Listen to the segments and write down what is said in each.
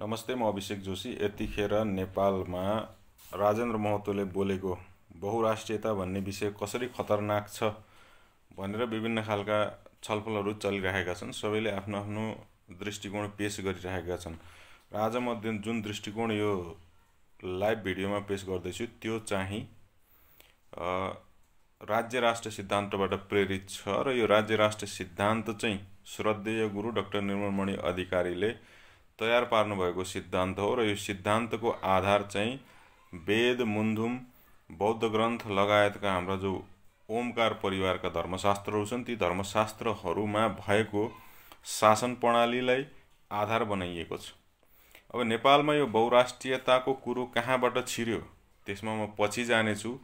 नमस्ते म अभिषेक जोशी यतिखेर नेपालमा राजेन्द्र महतोले बोलेको बहुराष्ट्रियता भन्ने विषय कसरी खतरनाक छ भनेर विभिन्न खालका छलफलहरू चलिरहेका छन् सबैले आफ्नो आफ्नो दृष्टिकोण पेस गरिरहेका छन् र आज म जुन दृष्टिकोण यो लाइभ भिडियोमा पेस गर्दैछु त्यो चाहिँ राज्य राष्ट्र सिद्धान्तबाट प्रेरित छ र यो राज्य राष्ट्र सिद्धान्त चाहिँ श्रद्धेय गुरु डाक्टर निर्मलमणि अधिकारीले तयार पार्नुभएको सिद्धान्त हो र यो सिद्धान्तको आधार चाहिँ वेद मुन्धुम बौद्ध ग्रन्थ लगायतका हाम्रा जो ओमकार परिवारका धर्मशास्त्रहरू छन् ती धर्मशास्त्रहरूमा भएको शासन प्रणालीलाई आधार बनाइएको छ अब नेपालमा यो बहुराष्ट्रियताको कुरो कहाँबाट छिर्यो त्यसमा म पछि जानेछु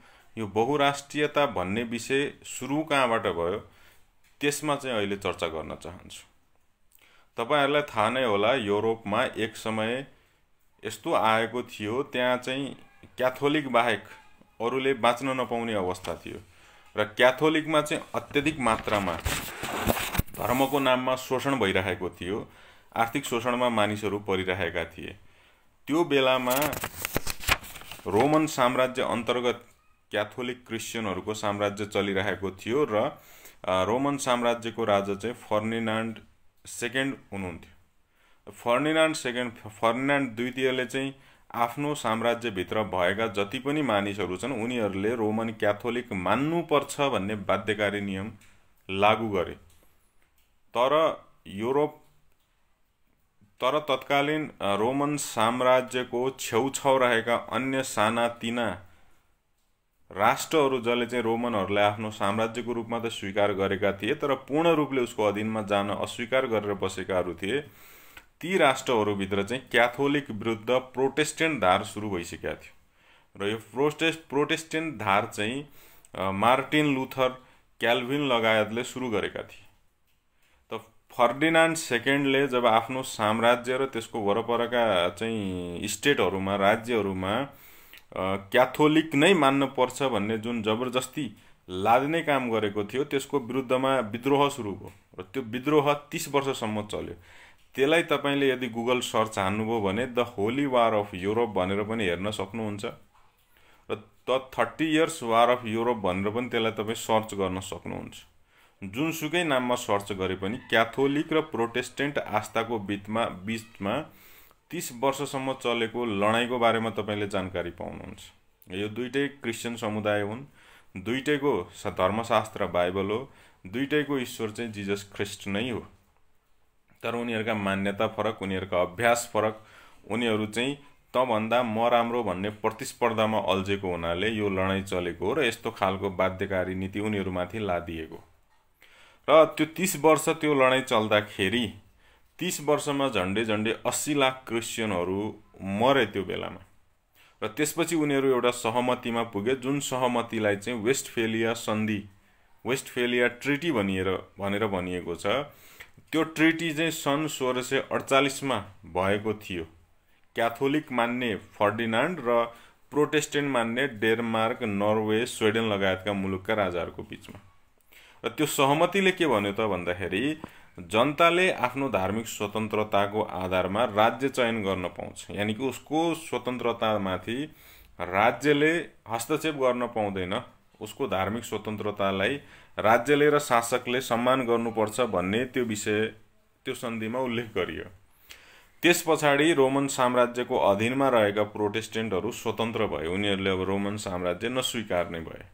यो बहुराष्ट्रियता भन्ने विषय सुरु कहाँबाट भयो त्यसमा चाहिँ अहिले चर्चा गर्न चाहन्छु तपाईँहरूलाई थाहा नै होला युरोपमा एक समय यस्तो आएको थियो त्यहाँ चाहिँ क्याथोलिक बाहेक अरूले बाँच्न नपाउने अवस्था थियो र क्याथोलिकमा चाहिँ अत्यधिक मात्रामा धर्मको नाममा शोषण भइरहेको थियो आर्थिक शोषणमा मानिसहरू परिरहेका थिए त्यो बेलामा रोमन साम्राज्य अन्तर्गत क्याथोलिक क्रिस्चियनहरूको साम्राज्य चलिरहेको थियो र रोमन साम्राज्यको राजा चाहिँ फर्निनान्ड सेकेन्ड हुनुहुन्थ्यो फर्निनान्ड सेकेन्ड फर्निनान्ड द्वितीयले चाहिँ आफ्नो साम्राज्यभित्र भएका जति पनि मानिसहरू छन् उनीहरूले रोमन क्याथोलिक मान्नुपर्छ भन्ने बाध्यकारी नियम लागू गरे तर युरोप तर तत्कालीन रोमन साम्राज्यको छेउछाउ रहेका अन्य सानातिना राष्ट्रहरू जसले चाहिँ रोमनहरूलाई आफ्नो साम्राज्यको रूपमा त स्वीकार गरेका थिए तर पूर्ण रूपले उसको अधीनमा जान अस्वीकार गरेर बसेकाहरू थिए ती राष्ट्रहरूभित्र चाहिँ क्याथोलिक विरुद्ध प्रोटेस्टेन्ट धार सुरु भइसकेका थियो र यो प्रोटेस्ट प्रोटेस्टेन्ट धार चाहिँ मार्टिन लुथर क्याल्भिन लगायतले सुरु गरेका थिए त फर्डिनान्ड सेकेन्डले जब आफ्नो साम्राज्य र त्यसको वरपरका चाहिँ स्टेटहरूमा राज्यहरूमा क्याथोलिक नै मान्नुपर्छ भन्ने जुन जबरजस्ती लाद्ने काम गरेको थियो त्यसको विरुद्धमा विद्रोह सुरु भयो र त्यो विद्रोह तिस वर्षसम्म चल्यो त्यसलाई तपाईँले यदि गुगल सर्च हान्नुभयो भने the holy war of Europe भनेर पनि हेर्न सक्नुहुन्छ र the thirty years war of Europe भनेर पनि त्यसलाई तपाईँ सर्च गर्न सक्नुहुन्छ जुनसुकै नाममा सर्च गरे पनि क्याथोलिक र प्रोटेस्टेन्ट आस्थाको बिचमा बिचमा तिस वर्षसम्म चलेको लडाइँको बारेमा तपाईँले जानकारी पाउनुहुन्छ यो दुइटै क्रिस्चियन समुदाय हुन् दुइटैको धर्मशास्त्र बाइबल हो दुइटैको ईश्वर चाहिँ जिजस ख्रिस्ट नै हो तर उनीहरूका मान्यता फरक उनीहरूका अभ्यास फरक उनीहरू चाहिँ तँभन्दा म राम्रो भन्ने प्रतिस्पर्धामा अल्झेको हुनाले यो लडाइँ चलेको हो र यस्तो खालको बाध्यकारी नीति उनीहरूमाथि लादिएको र त्यो तिस वर्ष त्यो लडाइँ चल्दाखेरि तिस वर्षमा झन्डै झन्डै अस्सी लाख क्रिस्चियनहरू मरे त्यो बेलामा र त्यसपछि उनीहरू एउटा सहमतिमा पुगे जुन सहमतिलाई चाहिँ वेस्टफेलिया सन्धि वेस्टफेलिया ट्रिटी भनिएर भनेर भनिएको छ त्यो ट्रिटी चाहिँ सन् सोह्र सय अडचालिसमा भएको थियो क्याथोलिक मान्ने फर्डिनान्ड र प्रोटेस्टेन्ट मान्ने डेनमार्क नर्वे स्विडेन लगायतका मुलुकका राजाहरूको बिचमा र त्यो सहमतिले के भन्यो त भन्दाखेरि जनताले आफ्नो धार्मिक स्वतन्त्रताको आधारमा राज्य चयन गर्न पाउँछ यानि कि उसको स्वतन्त्रतामाथि राज्यले हस्तक्षेप गर्न पाउँदैन उसको धार्मिक स्वतन्त्रतालाई राज्यले र शासकले सम्मान गर्नुपर्छ भन्ने त्यो विषय त्यो सन्धिमा उल्लेख गरियो त्यस पछाडि रोमन साम्राज्यको अधीनमा रहेका प्रोटेस्टेन्टहरू स्वतन्त्र भए उनीहरूले अब रोमन साम्राज्य नस्वीकार्ने भए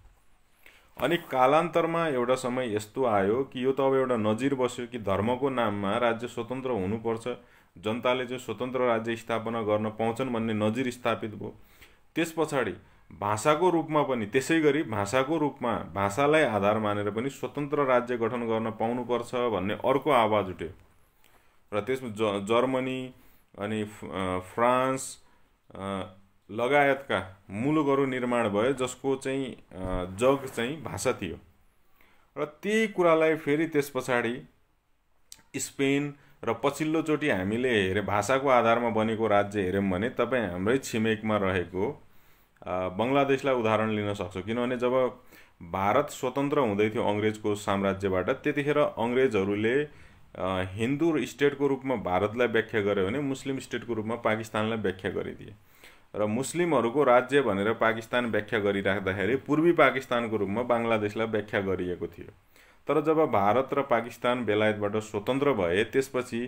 अनि कालान्तरमा एउटा समय यस्तो आयो कि यो त अब एउटा नजिर बस्यो कि धर्मको नाममा राज्य स्वतन्त्र हुनुपर्छ जनताले चाहिँ स्वतन्त्र राज्य स्थापना गर्न पाउँछन् भन्ने नजिर स्थापित भयो त्यस पछाडि भाषाको रूपमा पनि त्यसै गरी भाषाको रूपमा भाषालाई आधार मानेर पनि स्वतन्त्र राज्य गठन गर्न पाउनुपर्छ भन्ने अर्को आवाज उठ्यो र त्यसमा ज जर्मनी अनि फ्रान्स लगायतका मुलुकहरू निर्माण भयो जसको चाहिँ जग चाहिँ भाषा थियो र त्यही कुरालाई फेरि त्यस पछाडि स्पेन र पछिल्लोचोटि हामीले हेरे भाषाको आधारमा बनेको राज्य हेऱ्यौँ भने तपाईँ हाम्रै छिमेकमा रहेको बङ्गलादेशलाई उदाहरण लिन सक्छौँ किनभने जब भारत स्वतन्त्र हुँदै थियो अङ्ग्रेजको साम्राज्यबाट त्यतिखेर अङ्ग्रेजहरूले हिन्दू स्टेटको रूपमा भारतलाई व्याख्या गर्यो भने मुस्लिम स्टेटको रूपमा पाकिस्तानलाई व्याख्या गरिदिए र मुस्लिमहरूको राज्य भनेर पाकिस्तान व्याख्या गरिराख्दाखेरि पूर्वी पाकिस्तानको रूपमा बङ्गलादेशलाई व्याख्या गरिएको थियो तर जब भारत र पाकिस्तान बेलायतबाट स्वतन्त्र भए त्यसपछि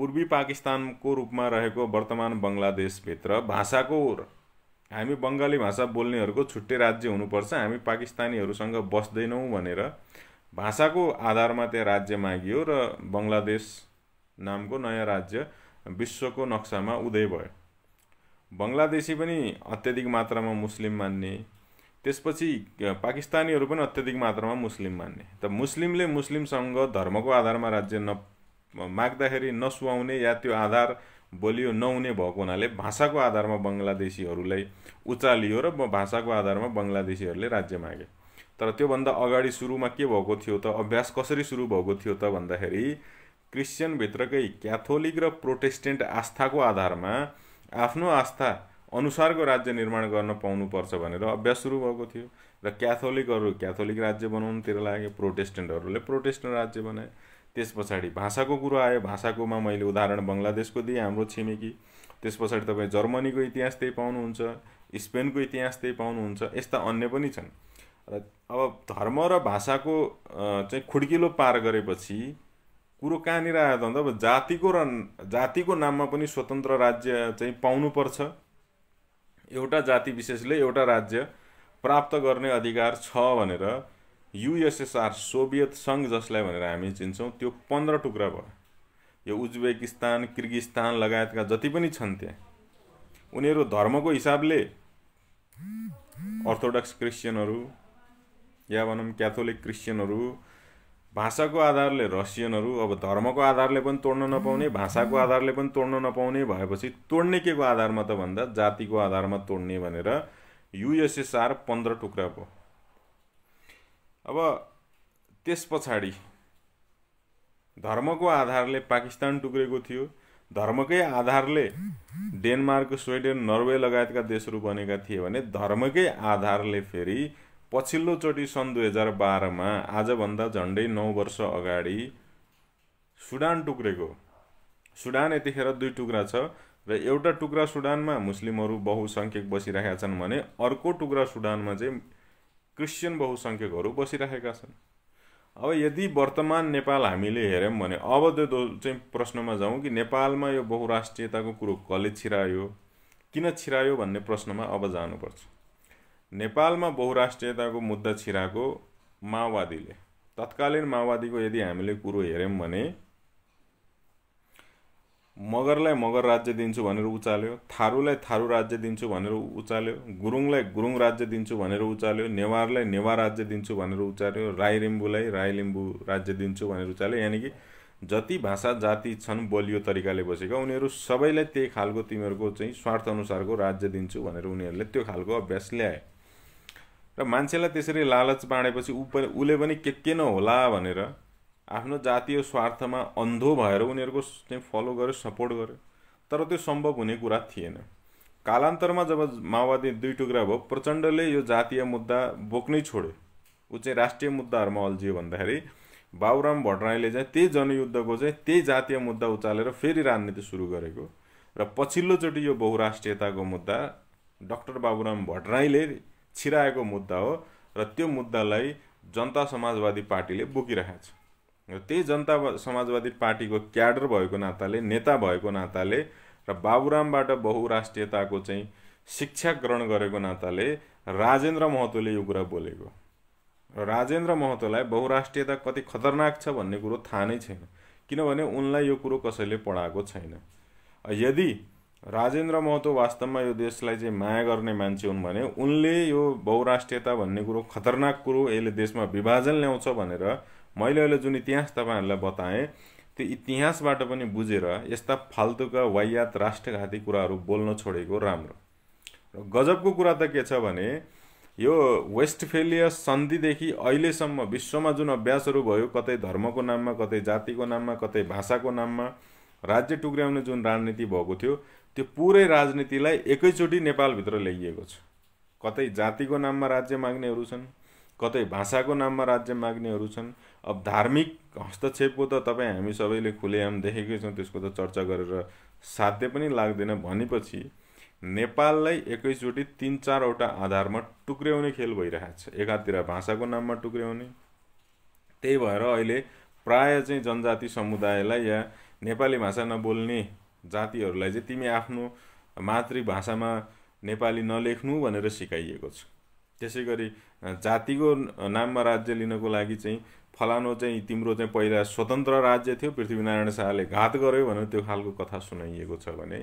पूर्वी पाकिस्तानको रूपमा रहेको वर्तमान बङ्गलादेशभित्र भाषाको हामी बङ्गाली भाषा बोल्नेहरूको छुट्टै राज्य हुनुपर्छ हामी पाकिस्तानीहरूसँग बस्दैनौँ भनेर भाषाको आधारमा त्यहाँ राज्य मागियो र बङ्गलादेश नामको नयाँ राज्य विश्वको नक्सामा उदय भयो बङ्गलादेशी पनि अत्यधिक मात्रामा मुस्लिम मान्ने त्यसपछि पाकिस्तानीहरू पनि अत्याधिक मात्रामा मुस्लिम मान्ने त मुस्लिमले मुस्लिमसँग धर्मको आधारमा राज्य न माग्दाखेरि नसुहाउने या त्यो आधार बोलियो नहुने भएको हुनाले भाषाको आधारमा बङ्गलादेशीहरूलाई उचालियो र भाषाको आधारमा बङ्गलादेशीहरूले राज्य मागे तर त्योभन्दा अगाडि सुरुमा के भएको थियो त अभ्यास कसरी सुरु भएको थियो त भन्दाखेरि क्रिस्चियनभित्रकै क्याथोलिक र प्रोटेस्टेन्ट आस्थाको आधारमा आफ्नो आस्था अनुसारको राज्य निर्माण गर्न पाउनुपर्छ भनेर अभ्यास सुरु भएको थियो र क्याथोलिकहरू क्याथोलिक राज्य बनाउनुतिर लागे प्रोटेस्टेन्टहरूले प्रोटेस्टेन्ट राज्य बनाए त्यस पछाडि भाषाको कुरो आयो भाषाकोमा मैले उदाहरण बङ्गलादेशको दिएँ हाम्रो छिमेकी त्यस पछाडि तपाईँ जर्मनीको इतिहास त्यही पाउनुहुन्छ स्पेनको इतिहास त्यही पाउनुहुन्छ यस्ता अन्य पनि छन् र अब धर्म र भाषाको चाहिँ खुड्किलो पार गरेपछि कुरो कहाँनिर आयो त भन्दा अब जातिको र जातिको नाममा पनि स्वतन्त्र राज्य चाहिँ पाउनुपर्छ एउटा जाति विशेषले एउटा राज्य प्राप्त गर्ने अधिकार छ भनेर युएसएसआर सोभियत सङ्घ जसलाई भनेर हामी चिन्छौँ त्यो पन्ध्र टुक्रा भयो यो उज्बेकिस्तान किर्गिस्तान लगायतका जति पनि छन् त्यहाँ उनीहरू धर्मको हिसाबले अर्थोडक्स क्रिस्चियनहरू या भनौँ क्याथोलिक क्रिस्चियनहरू भाषाको आधारले रसियनहरू अब धर्मको आधारले पनि तोड्न नपाउने भाषाको आधारले पनि तोड्न नपाउने भएपछि तोड्ने के को आधारमा त भन्दा जातिको आधारमा तोड्ने भनेर युएसएसआर पन्ध्र टुक्रा भयो अब त्यस पछाडि धर्मको आधारले पाकिस्तान टुक्रेको थियो धर्मकै आधारले डेनमार्क स्विडेन नर्वे लगायतका देशहरू बनेका थिए भने धर्मकै आधारले फेरि पछिल्लोचोटि सन् दुई हजार बाह्रमा आजभन्दा झन्डै नौ वर्ष अगाडि सुडान टुक्रेको सुडान यतिखेर दुई टुक्रा छ र एउटा टुक्रा सुडानमा मुस्लिमहरू बहुसङ्ख्यक बसिरहेका छन् भने अर्को टुक्रा सुडानमा चाहिँ क्रिस्चियन बहुसङ्ख्यकहरू बसिरहेका छन् अब यदि वर्तमान नेपाल हामीले हेऱ्यौँ भने अब त्यो चाहिँ प्रश्नमा जाउँ कि नेपालमा यो बहुराष्ट्रियताको कुरो कसले छिरायो किन छिरायो भन्ने प्रश्नमा अब जानुपर्छ नेपालमा बहुराष्ट्रियताको मुद्दा छिराएको माओवादीले तत्कालीन माओवादीको यदि हामीले कुरो हेऱ्यौँ भने मगरलाई मगर राज्य दिन्छु भनेर उचाल्यो थारूलाई थारू राज्य दिन्छु भनेर उचाल्यो गुरुङलाई गुरुङ राज्य दिन्छु भनेर उचाल्यो नेवारलाई नेवार राज्य दिन्छु भनेर उचाल्यो राई लिम्बूलाई राई लिम्बू राज्य दिन्छु भनेर उचाल्यो यानि कि जति भाषा जाति छन् बलियो तरिकाले बसेका उनीहरू सबैलाई त्यही खालको तिमीहरूको चाहिँ स्वार्थअनुसारको राज्य दिन्छु भनेर उनीहरूले त्यो खालको अभ्यास ल्याए र मान्छेलाई त्यसरी लालच बाँडेपछि ऊ पनि उसले पनि के के नहोला भनेर आफ्नो जातीय स्वार्थमा अन्धो भएर उनीहरूको चाहिँ फलो गर्यो सपोर्ट गर्यो तर त्यो सम्भव हुने कुरा थिएन कालान्तरमा जब माओवादी दुई टुक्रा भयो प्रचण्डले यो जातीय मुद्दा बोक्नै छोड्यो ऊ चाहिँ राष्ट्रिय मुद्दाहरूमा अल्झियो भन्दाखेरि बाबुराम भट्टराईले चाहिँ त्यही जनयुद्धको चाहिँ त्यही जातीय मुद्दा उचालेर फेरि राजनीति सुरु गरेको र पछिल्लोचोटि यो बहुराष्ट्रियताको मुद्दा डक्टर बाबुराम भट्टराईले छिराएको मुद्दा हो र त्यो मुद्दालाई जनता समाजवादी पार्टीले बोकिरहेको छ र त्यही जनता समाजवादी पार्टीको क्याडर भएको नाताले नेता भएको नाताले र बाबुरामबाट बहुराष्ट्रियताको चाहिँ शिक्षा ग्रहण गरेको नाताले राजेन्द्र महतोले यो कुरा बोलेको र राजेन्द्र महतोलाई बहुराष्ट्रियता कति खतरनाक छ भन्ने कुरो थाहा नै छैन किनभने उनलाई यो कुरो कसैले पढाएको छैन यदि राजेन्द्र महतो वास्तवमा यो देशलाई चाहिँ माया गर्ने मान्छे हुन् भने उनले यो बहुराष्ट्रियता भन्ने कुरो खतरनाक कुरो यसले देशमा विभाजन ल्याउँछ भनेर मैले अहिले जुन इतिहास तपाईँहरूलाई बताएँ त्यो इतिहासबाट पनि बुझेर यस्ता फाल्तुका वायात राष्ट्रघाती कुराहरू बोल्न छोडेको राम्रो र गजबको कुरा त के छ भने यो वेस्टफेलिया सन्धिदेखि अहिलेसम्म विश्वमा जुन अभ्यासहरू भयो कतै धर्मको नाममा कतै जातिको नाममा कतै भाषाको नाममा राज्य टुक्र्याउने जुन राजनीति भएको थियो त्यो पुरै राजनीतिलाई एकैचोटि नेपालभित्र ल्याइएको छ कतै जातिको नाममा राज्य माग्नेहरू छन् कतै भाषाको नाममा राज्य माग्नेहरू छन् अब धार्मिक हस्तक्षेपको त तपाईँ हामी सबैले खुलेआम देखेकै छौँ त्यसको त चर्चा गरेर साध्य पनि लाग्दैन भनेपछि नेपाललाई एकैचोटि तिन चारवटा आधारमा टुक्र्याउने खेल भइरहेको छ एकातिर भाषाको नाममा टुक्र्याउने त्यही भएर अहिले प्राय चाहिँ जनजाति समुदायलाई या नेपाली भाषा नबोल्ने जातिहरूलाई चाहिँ तिमी आफ्नो मातृभाषामा नेपाली नलेख्नु भनेर सिकाइएको छ त्यसै गरी जातिको नाममा राज्य लिनको लागि चाहिँ फलानो चाहिँ तिम्रो चाहिँ पहिला स्वतन्त्र राज्य थियो पृथ्वीनारायण शाहले घात गर्यो भनेर त्यो खालको कथा सुनाइएको छ भने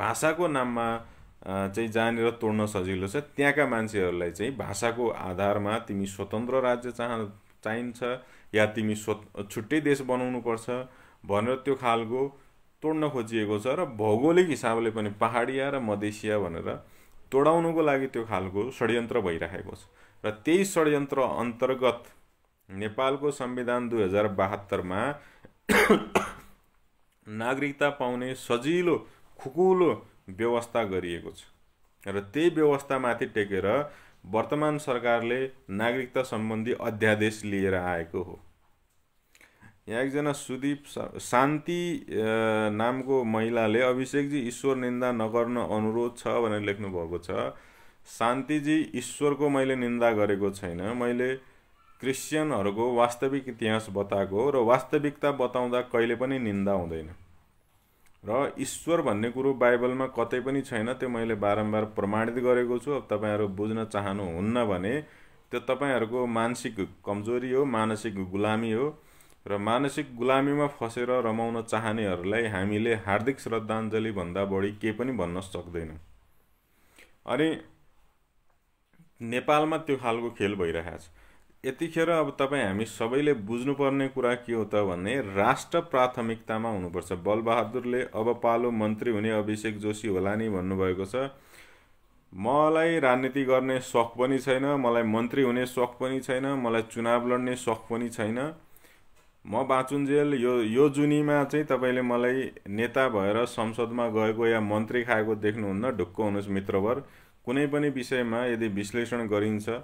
भाषाको नाममा चाहिँ जहाँनिर तोड्न सजिलो छ त्यहाँका मान्छेहरूलाई चाहिँ भाषाको आधारमा तिमी स्वतन्त्र राज्य चाहन चाहिन्छ या तिमी स्व छुट्टै देश बनाउनु पर्छ भनेर त्यो खालको तोड्न खोजिएको छ र भौगोलिक हिसाबले पनि पहाडिया र मधेसिया भनेर तोडाउनुको लागि त्यो खालको षड्यन्त्र भइराखेको छ र त्यही षड्यन्त्र अन्तर्गत नेपालको संविधान दुई हजार बहत्तरमा नागरिकता पाउने सजिलो खुकुलो व्यवस्था गरिएको छ र त्यही व्यवस्थामाथि टेकेर वर्तमान सरकारले नागरिकता सम्बन्धी अध्यादेश लिएर आएको हो यहाँ एकजना सुदीप शान्ति नामको महिलाले अभिषेकजी ईश्वर निन्दा नगर्न अनुरोध छ भनेर लेख्नुभएको छ शान्तिजी ईश्वरको मैले निन्दा गरेको छैन मैले क्रिस्चियनहरूको वास्तविक इतिहास बताएको र वास्तविकता बताउँदा कहिले पनि निन्दा हुँदैन र ईश्वर भन्ने कुरो बाइबलमा कतै पनि छैन त्यो मैले बारम्बार प्रमाणित गरेको छु अब तपाईँहरू बुझ्न चाहनुहुन्न भने त्यो तपाईँहरूको मानसिक कमजोरी हो मानसिक गुलामी हो र मानसिक गुलामीमा फसेर रमाउन चाहनेहरूलाई हामीले हार्दिक श्रद्धाञ्जलीभन्दा बढी केही पनि भन्न सक्दैनौँ अनि नेपालमा त्यो खालको खेल भइरहेको छ यतिखेर अब तपाईँ हामी सबैले बुझ्नुपर्ने कुरा के हो त भने राष्ट्र प्राथमिकतामा हुनुपर्छ बलबहादुरले अब पालो मन्त्री हुने अभिषेक जोशी होला नि भन्नुभएको छ मलाई राजनीति गर्ने सोख पनि छैन मलाई मन्त्री हुने सोख पनि छैन मलाई चुनाव लड्ने सोख पनि छैन म बाँचुन्जेल यो यो जुनीमा चाहिँ तपाईँले मलाई नेता भएर संसदमा गएको या मन्त्री खाएको देख्नुहुन्न ढुक्क हुनुहोस् मित्रभर कुनै पनि विषयमा यदि विश्लेषण गरिन्छ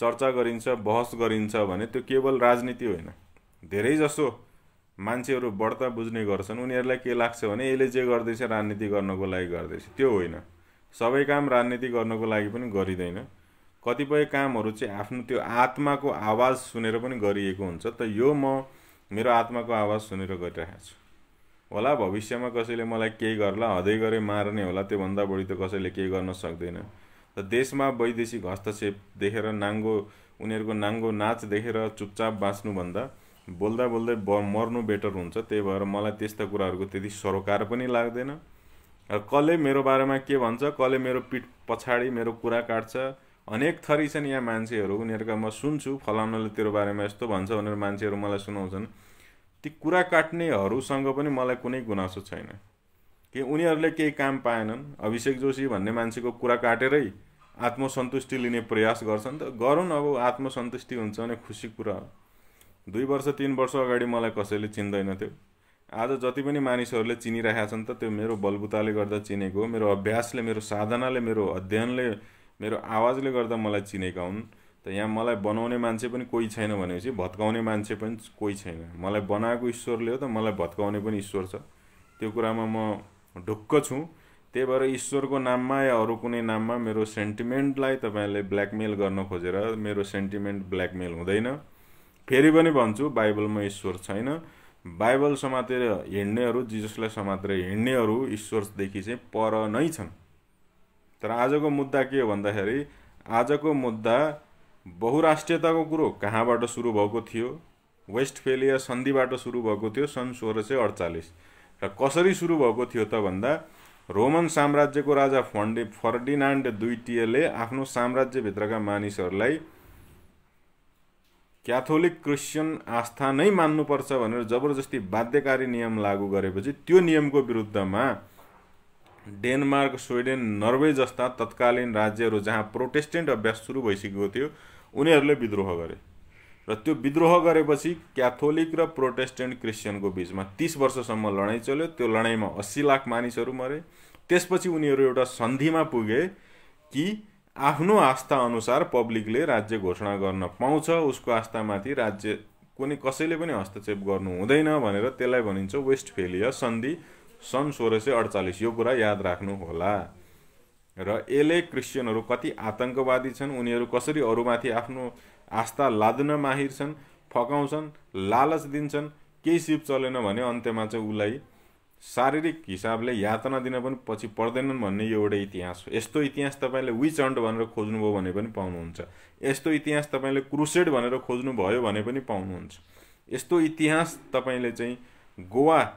चर्चा गरिन्छ बहस गरिन्छ भने त्यो केवल राजनीति होइन धेरैजसो मान्छेहरू बढ्ता बुझ्ने गर्छन् उनीहरूलाई के लाग्छ भने यसले जे गर्दैछ राजनीति गर्नको लागि गर्दैछ त्यो होइन सबै काम राजनीति गर्नको लागि पनि गरिँदैन कतिपय कामहरू चाहिँ आफ्नो त्यो आत्माको आवाज सुनेर पनि गरिएको हुन्छ त यो म मेरो आत्माको आवाज सुनेर गरिरहेको छु होला भविष्यमा कसैले मलाई केही गर्ला हदै गरे मार्ने होला त्योभन्दा बढी त कसैले केही गर्न सक्दैन र देशमा वैदेशिक हस्तक्षेप देखेर नाङ्गो उनीहरूको नाङ्गो नाच देखेर चुपचाप बाँच्नुभन्दा बोल्दा बोल्दै ब मर्नु बेटर हुन्छ त्यही भएर मलाई त्यस्ता कुराहरूको त्यति सरोकार पनि लाग्दैन र कसले मेरो बारेमा के भन्छ कसले मेरो पिठ पछाडि मेरो कुरा काट्छ अनेक थरी छन् यहाँ मान्छेहरू उनीहरूका म सुन्छु फलाउनले तेरो बारेमा यस्तो भन्छ भनेर मान्छेहरू मलाई सुनाउँछन् ती कुरा काट्नेहरूसँग पनि मलाई कुनै गुनासो छैन कि उनीहरूले केही काम पाएनन् अभिषेक जोशी भन्ने मान्छेको कुरा काटेरै आत्मसन्तुष्टि लिने प्रयास गर्छन् त गरौँ अब आत्मसन्तुष्टि हुन्छ भने खुसी कुरा हो दुई वर्ष तिन वर्ष अगाडि मलाई कसैले चिन्दैन थियो आज जति पनि मानिसहरूले चिनिरहेका छन् त त्यो मेरो बलबुताले गर्दा चिनेको हो मेरो अभ्यासले मेरो साधनाले मेरो अध्ययनले मेरो आवाजले गर्दा मलाई चिनेका हुन् त यहाँ मलाई बनाउने मान्छे पनि कोही छैन भनेपछि भत्काउने मान्छे पनि कोही छैन मलाई बनाएको ईश्वरले हो त मलाई भत्काउने पनि ईश्वर छ त्यो कुरामा म ढुक्क छु त्यही भएर ईश्वरको नाममा या अरू कुनै नाममा मेरो सेन्टिमेन्टलाई तपाईँले ब्ल्याकमेल गर्न खोजेर मेरो सेन्टिमेन्ट ब्ल्याकमेल हुँदैन फेरि पनि भन्छु बाइबलमा ईश्वर छैन बाइबल समातेर हिँड्नेहरू जिजसलाई समातेर हिँड्नेहरू ईश्वरदेखि चाहिँ पर नै छन् तर आजको मुद्दा के हो भन्दाखेरि आजको मुद्दा बहुराष्ट्रियताको कुरो कहाँबाट सुरु भएको थियो वेस्ट फेलिया सन्धिबाट सुरु भएको थियो सन् सोह्र सय अडचालिस र कसरी सुरु भएको थियो त भन्दा रोमन साम्राज्यको राजा फन्डे फर्डिनान्ड द्वितीयले आफ्नो साम्राज्यभित्रका मानिसहरूलाई क्याथोलिक क्रिस्चियन आस्था नै मान्नुपर्छ भनेर जबरजस्ती बाध्यकारी नियम लागू गरेपछि त्यो नियमको विरुद्धमा डेनमार्क स्विडेन नर्वे जस्ता तत्कालीन राज्यहरू जहाँ प्रोटेस्टेन्ट अभ्यास सुरु भइसकेको थियो उनीहरूले विद्रोह गरे र त्यो विद्रोह गरेपछि क्याथोलिक र प्रोटेस्टेन्ट क्रिस्चियनको बिचमा तिस वर्षसम्म लडाइँ चल्यो त्यो लडाइँमा अस्सी लाख मानिसहरू मरे त्यसपछि उनीहरू एउटा सन्धिमा पुगे कि आफ्नो आस्था अनुसार पब्लिकले राज्य घोषणा गर्न पाउँछ उसको आस्थामाथि राज्य कुनै कसैले पनि हस्तक्षेप गर्नु हुँदैन भनेर त्यसलाई भनिन्छ वेस्टफेलिया सन्धि सन् सोह्र सय अडचालिस यो कुरा याद राख्नु होला र यसले क्रिस्चियनहरू कति आतङ्कवादी छन् उनीहरू कसरी अरूमाथि आफ्नो आस्था लाद्न माहिर छन् फकाउँछन् लालच दिन्छन् केही सिप चलेन भने अन्त्यमा चाहिँ उसलाई शारीरिक हिसाबले यातना दिन पनि पछि पर्दैनन् भन्ने यो एउटा इतिहास हो यस्तो इतिहास तपाईँले विच हन्ट भनेर खोज्नुभयो भने पनि पाउनुहुन्छ यस्तो इतिहास तपाईँले क्रुसेड भनेर खोज्नुभयो भने पनि पाउनुहुन्छ यस्तो इतिहास तपाईँले चाहिँ गोवा